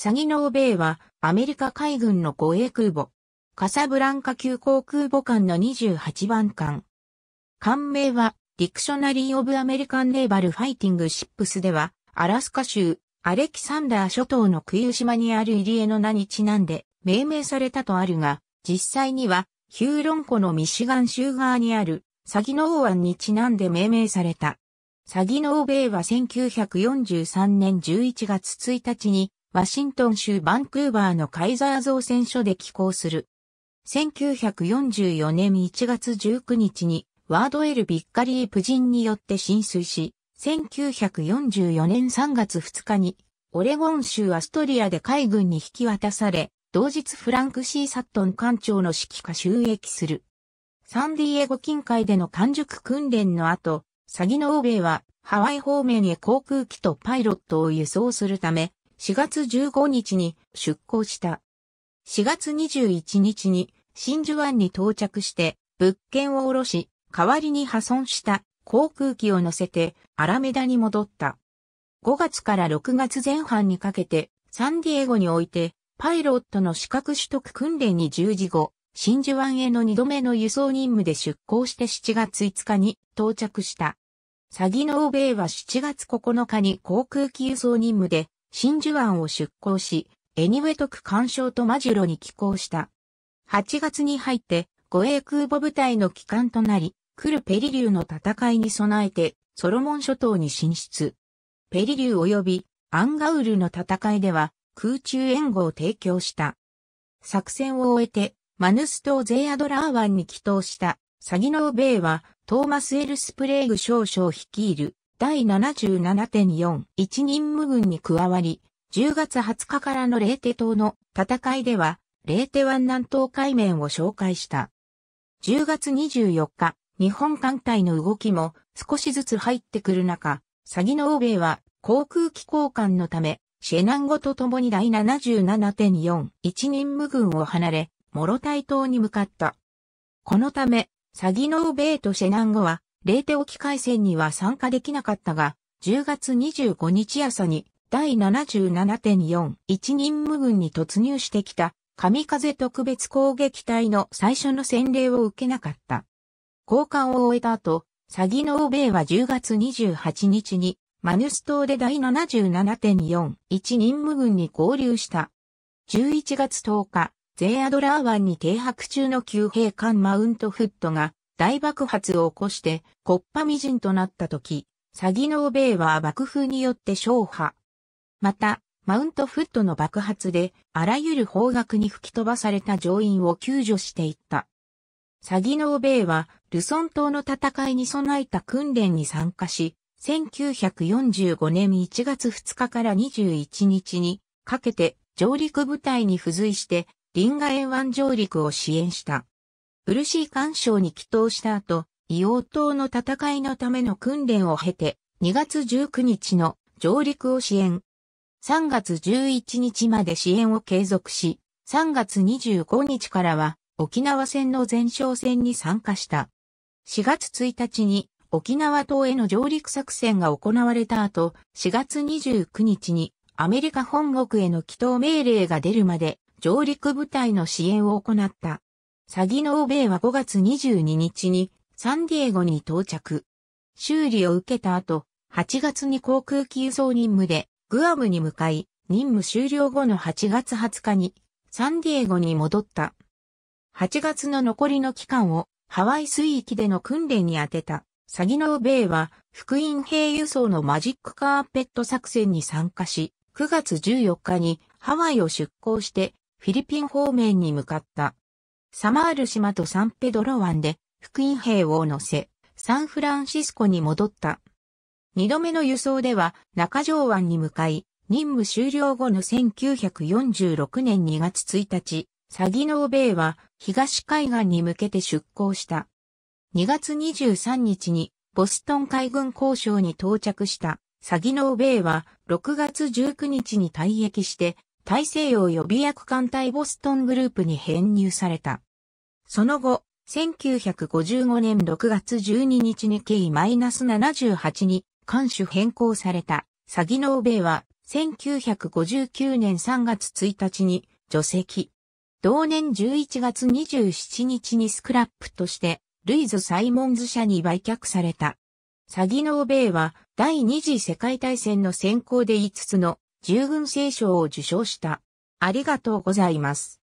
サギノーベイはアメリカ海軍の護衛空母。カサブランカ急航空母艦の28番艦。艦名はディクショナリー・オブ・アメリカン・ネーバル・ファイティング・シップスではアラスカ州アレキサンダー諸島のクイウ島にある入り江の名にちなんで命名されたとあるが、実際にはヒューロン湖のミシガン州側にあるサギノー湾にちなんで命名された。サギノーベイは1943年11月1日にワシントン州バンクーバーのカイザー造船所で寄港する。1944年1月19日にワードエル・ビッカリー夫人によって浸水し、1944年3月2日にオレゴン州アストリアで海軍に引き渡され、同日フランク・シー・サットン艦長の指揮下収益する。サンディエゴ近海での完熟訓練の後、詐欺の欧米はハワイ方面へ航空機とパイロットを輸送するため、4月15日に出港した。4月21日に真珠湾に到着して物件を下ろし、代わりに破損した航空機を乗せてアラメダに戻った。5月から6月前半にかけてサンディエゴにおいてパイロットの資格取得訓練に従事後、真珠湾への2度目の輸送任務で出港して7月5日に到着した。詐欺の欧米は7月9日に航空機輸送任務で真珠湾を出港し、エニウェトク干渉とマジュロに寄港した。8月に入って護衛空母部隊の帰還となり、クルペリリューの戦いに備えてソロモン諸島に進出。ペリリュー及びアンガウルの戦いでは空中援護を提供した。作戦を終えてマヌス島ゼアドラー湾に帰島したサギノーベイはトーマス・エルスプレーグ少将率いる第77.4一任務軍に加わり、10月20日からのレーテ島の戦いでは、レーテ湾南東海面を紹介した。10月24日、日本艦隊の動きも少しずつ入ってくる中、詐欺の欧米は航空機交換のため、シェナンゴと共に第77.4一任務軍を離れ、モロタイ島に向かった。このため、サギノーベイとシェナンゴはレーテオ海戦には参加できなかったが、10月25日朝に第77.4、一任務軍に突入してきた、神風特別攻撃隊の最初の洗礼を受けなかった。交換を終えた後、詐欺の欧米は10月28日に、マヌス島で第77.4、一任務軍に合流した。11月10日、ゼーアドラー湾に停泊中の旧兵艦マウントフットが、大爆発を起こして、コッパみじとなった時、サギノーベイは爆風によって消破。また、マウントフットの爆発で、あらゆる方角に吹き飛ばされた乗員を救助していった。サギノーベイは、ルソン島の戦いに備えた訓練に参加し、1945年1月2日から21日にかけて上陸部隊に付随して、リンガ沿湾上陸を支援した。苦しい干渉に祈祷した後、硫黄島の戦いのための訓練を経て、2月19日の上陸を支援。3月11日まで支援を継続し、3月25日からは沖縄戦の前哨戦に参加した。4月1日に沖縄島への上陸作戦が行われた後、4月29日にアメリカ本国への祈祷命令が出るまで上陸部隊の支援を行った。サギの欧米は5月22日にサンディエゴに到着。修理を受けた後、8月に航空機輸送任務でグアムに向かい、任務終了後の8月20日にサンディエゴに戻った。8月の残りの期間をハワイ水域での訓練に充てた。サギノーベイは、福音兵輸送のマジックカーペット作戦に参加し、9月14日にハワイを出港して、フィリピン方面に向かった。サマール島とサンペドロ湾で、福音兵を乗せ、サンフランシスコに戻った。二度目の輸送では、中条湾に向かい、任務終了後の1946年2月1日、サギノーベイは東海岸に向けて出港した。2月23日にボストン海軍交渉に到着したサギノーベイは6月19日に退役して大西洋予備役艦隊ボストングループに編入された。その後、1955年6月12日に K-78 に艦首変更された、サギノーベイは、1959年3月1日に除籍。同年11月27日にスクラップとして、ルイズ・サイモンズ社に売却された。サギノーベイは、第二次世界大戦の先行で5つの従軍聖賞を受賞した。ありがとうございます。